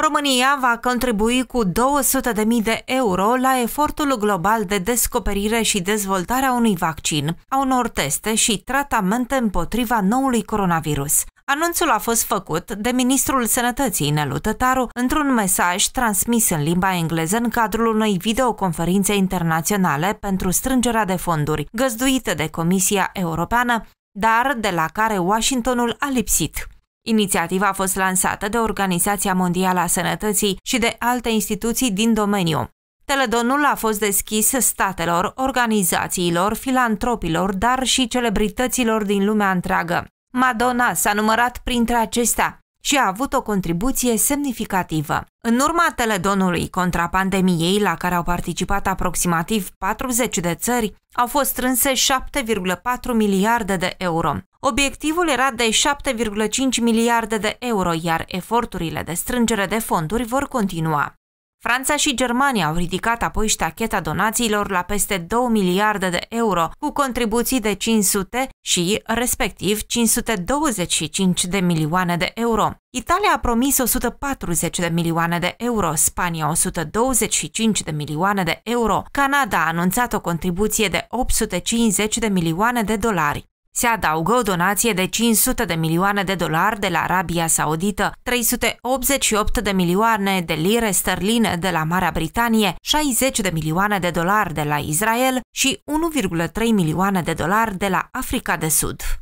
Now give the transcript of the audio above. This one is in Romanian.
România va contribui cu 200.000 de euro la efortul global de descoperire și dezvoltare a unui vaccin, a unor teste și tratamente împotriva noului coronavirus. Anunțul a fost făcut de ministrul sănătății Nelu Tătaru într-un mesaj transmis în limba engleză în cadrul unei videoconferințe internaționale pentru strângerea de fonduri, găzduită de Comisia Europeană, dar de la care Washingtonul a lipsit. Inițiativa a fost lansată de Organizația Mondială a Sănătății și de alte instituții din domeniu. Teledonul a fost deschis statelor, organizațiilor, filantropilor, dar și celebrităților din lumea întreagă. Madonna s-a numărat printre acestea și a avut o contribuție semnificativă. În urma teledonului contra pandemiei, la care au participat aproximativ 40 de țări, au fost strânse 7,4 miliarde de euro. Obiectivul era de 7,5 miliarde de euro, iar eforturile de strângere de fonduri vor continua. Franța și Germania au ridicat apoi ștacheta donațiilor la peste 2 miliarde de euro, cu contribuții de 500 și, respectiv, 525 de milioane de euro. Italia a promis 140 de milioane de euro, Spania 125 de milioane de euro, Canada a anunțat o contribuție de 850 de milioane de dolari. Se adaugă o donație de 500 de milioane de dolari de la Arabia Saudită, 388 de milioane de lire sterline de la Marea Britanie, 60 de milioane de dolari de la Israel și 1,3 milioane de dolari de la Africa de Sud.